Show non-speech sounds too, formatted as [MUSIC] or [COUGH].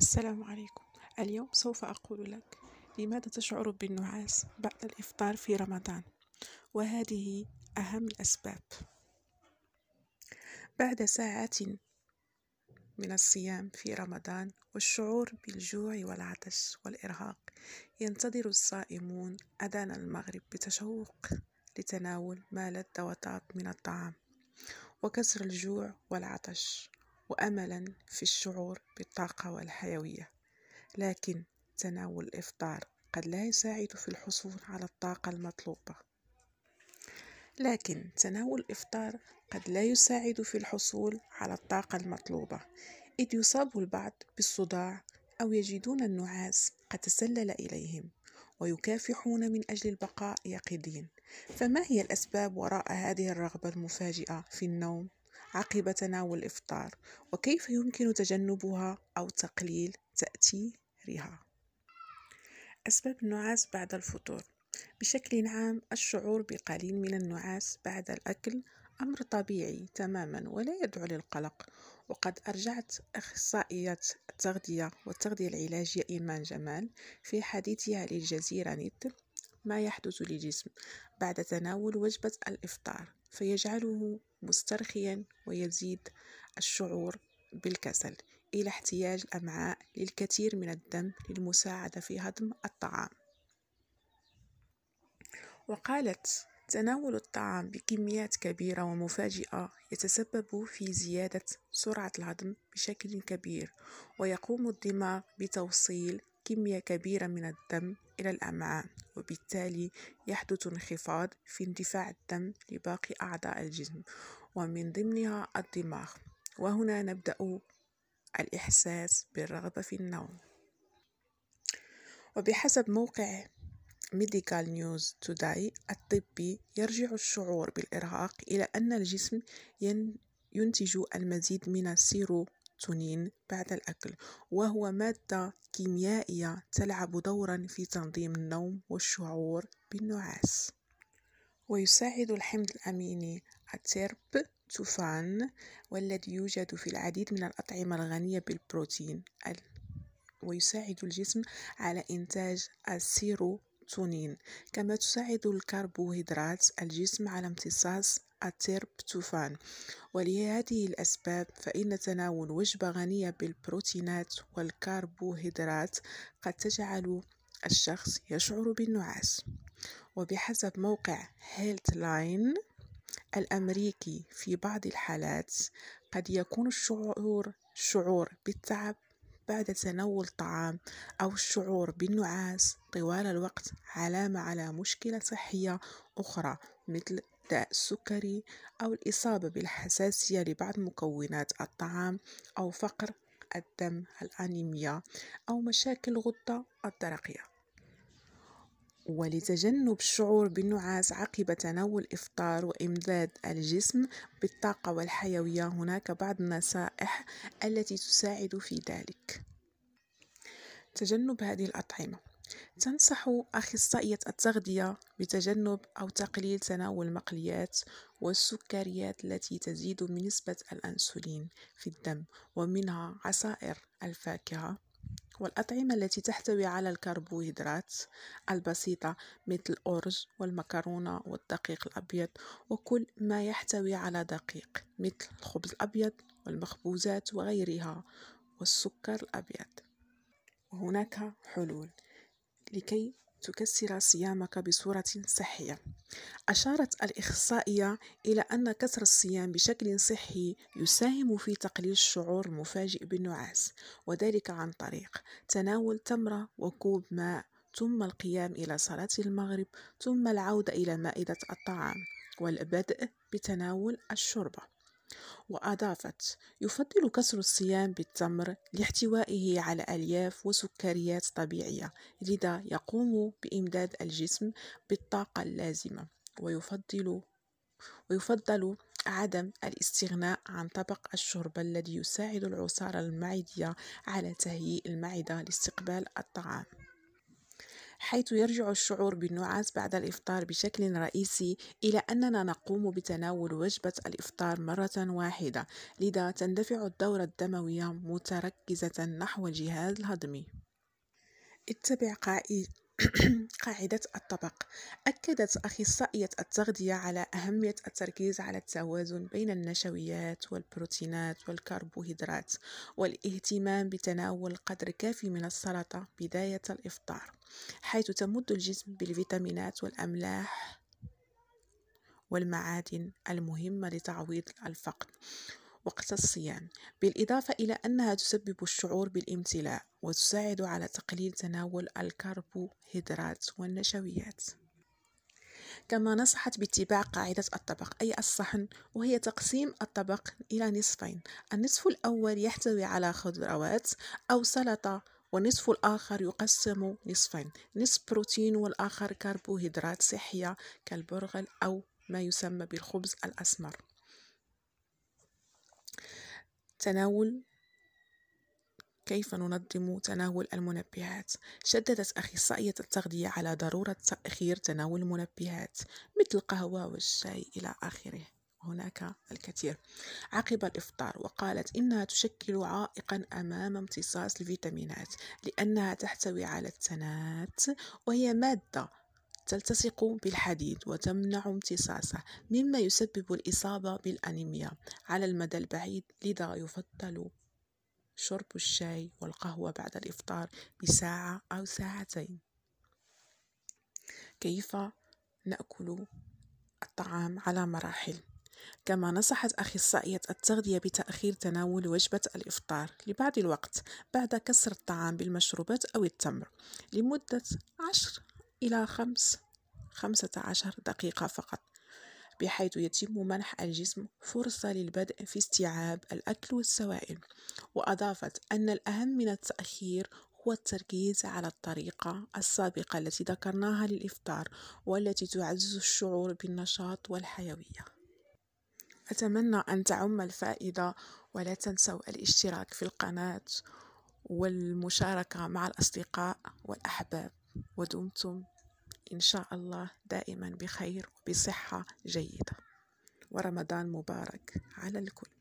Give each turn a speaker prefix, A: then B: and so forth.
A: السلام عليكم اليوم سوف أقول لك لماذا تشعر بالنعاس بعد الإفطار في رمضان وهذه أهم الأسباب بعد ساعات من الصيام في رمضان والشعور بالجوع والعطش والإرهاق ينتظر الصائمون أذان المغرب بتشوق لتناول ما لذ وطاب من الطعام وكسر الجوع والعطش وأملا في الشعور بالطاقة والحيوية لكن تناول الإفطار قد لا يساعد في الحصول على الطاقة المطلوبة لكن تناول الإفطار قد لا يساعد في الحصول على الطاقة المطلوبة إذ يصاب البعض بالصداع أو يجدون النعاس قد تسلل إليهم ويكافحون من أجل البقاء يقظين فما هي الأسباب وراء هذه الرغبة المفاجئة في النوم عقب تناول الإفطار وكيف يمكن تجنبها أو تقليل تأثيرها أسباب النعاس بعد الفطور بشكل عام الشعور بقليل من النعاس بعد الأكل أمر طبيعي تماما ولا يدعو للقلق وقد أرجعت أخصائية التغذية والتغذية العلاجية إيمان جمال في حديثها للجزيرة نت ما يحدث للجسم بعد تناول وجبة الإفطار فيجعله مسترخيا ويزيد الشعور بالكسل إلى احتياج الأمعاء للكثير من الدم للمساعدة في هضم الطعام وقالت تناول الطعام بكميات كبيرة ومفاجئة يتسبب في زيادة سرعة الهضم بشكل كبير ويقوم الدماغ بتوصيل كمية كبيرة من الدم إلى الأمعاء وبالتالي يحدث انخفاض في اندفاع الدم لباقي أعضاء الجسم ومن ضمنها الدماغ وهنا نبدأ الإحساس بالرغبة في النوم وبحسب موقع Medical News Today الطبي يرجع الشعور بالإرهاق إلى أن الجسم ينتج المزيد من السيرو التونين بعد الأكل وهو مادة كيميائية تلعب دورا في تنظيم النوم والشعور بالنعاس ويساعد الحمض الأميني التيرب توفان والذي يوجد في العديد من الأطعمة الغنية بالبروتين ويساعد الجسم على إنتاج السيروتونين كما تساعد الكربوهيدرات الجسم على امتصاص الترب ولهذه الأسباب فإن تناول وجبة غنية بالبروتينات والكربوهيدرات قد تجعل الشخص يشعر بالنعاس وبحسب موقع هيلت لاين الأمريكي في بعض الحالات قد يكون الشعور الشعور بالتعب بعد تناول طعام أو الشعور بالنعاس طوال الوقت علامة على مشكلة صحية أخرى مثل داء السكري أو الإصابة بالحساسية لبعض مكونات الطعام أو فقر الدم الأنيميا أو مشاكل الغدة الدرقية ولتجنب الشعور بالنعاس عقب تناول الإفطار وإمداد الجسم بالطاقة والحيوية هناك بعض النصائح التي تساعد في ذلك تجنب هذه الأطعمة تنصح أخصائية التغذية بتجنب أو تقليل تناول المقليات والسكريات التي تزيد من نسبة الأنسولين في الدم ومنها عصائر الفاكهة والأطعمة التي تحتوي على الكربوهيدرات البسيطة مثل الأرز والمكرونة والدقيق الأبيض وكل ما يحتوي على دقيق مثل الخبز الأبيض والمخبوزات وغيرها والسكر الأبيض وهناك حلول لكي تكسر صيامك بصورة صحية. أشارت الإخصائية إلى أن كسر الصيام بشكل صحي يساهم في تقليل الشعور المفاجئ بالنعاس، وذلك عن طريق تناول تمرة وكوب ماء، ثم القيام إلى صلاة المغرب، ثم العودة إلى مائدة الطعام، والبدء بتناول الشوربة. وأضافت يفضل كسر الصيام بالتمر لاحتوائه على ألياف وسكريات طبيعية لذا يقوم بإمداد الجسم بالطاقة اللازمة ويفضل ويفضل عدم الاستغناء عن طبق الشوربة الذي يساعد العصارة المعدية على تهيئ المعدة لاستقبال الطعام حيث يرجع الشعور بالنعاس بعد الإفطار بشكل رئيسي إلى أننا نقوم بتناول وجبة الإفطار مرة واحدة، لذا تندفع الدورة الدموية متركزة نحو الجهاز الهضمي. اتبع قائد [CLEARS THROAT] قاعدة الطبق أكدت أخصائية التغذية على أهمية التركيز على التوازن بين النشويات والبروتينات والكربوهيدرات والاهتمام بتناول قدر كافي من السلطة بداية الإفطار حيث تمد الجسم بالفيتامينات والأملاح والمعادن المهمة لتعويض الفقد وقت الصيام بالإضافة إلى أنها تسبب الشعور بالامتلاء وتساعد على تقليل تناول الكربوهيدرات والنشويات كما نصحت باتباع قاعدة الطبق أي الصحن وهي تقسيم الطبق إلى نصفين النصف الأول يحتوي على خضروات أو سلطة والنصف الآخر يقسم نصفين نصف بروتين والآخر كربوهيدرات صحية كالبرغل أو ما يسمى بالخبز الأسمر تناول كيف ننظم تناول المنبهات شددت أخصائية التغذية على ضرورة تأخير تناول المنبهات مثل القهوة والشاي إلى آخره هناك الكثير عقب الإفطار وقالت إنها تشكل عائقا أمام امتصاص الفيتامينات لأنها تحتوي على التنات وهي مادة تلتصق بالحديد وتمنع امتصاصه مما يسبب الإصابة بالأنيميا على المدى البعيد لذا يفضل شرب الشاي والقهوة بعد الإفطار بساعة أو ساعتين كيف نأكل الطعام على مراحل كما نصحت أخصائية التغذية بتأخير تناول وجبة الإفطار لبعض الوقت بعد كسر الطعام بالمشروبات أو التمر لمدة عشر إلى خمس خمسة عشر دقيقة فقط بحيث يتم منح الجسم فرصة للبدء في استيعاب الأكل والسوائل وأضافت أن الأهم من التأخير هو التركيز على الطريقة السابقة التي ذكرناها للإفطار والتي تعزز الشعور بالنشاط والحيوية أتمنى أن تعم الفائدة ولا تنسوا الاشتراك في القناة والمشاركة مع الأصدقاء والأحباب ودمتم إن شاء الله دائما بخير وبصحة جيدة ورمضان مبارك على الكل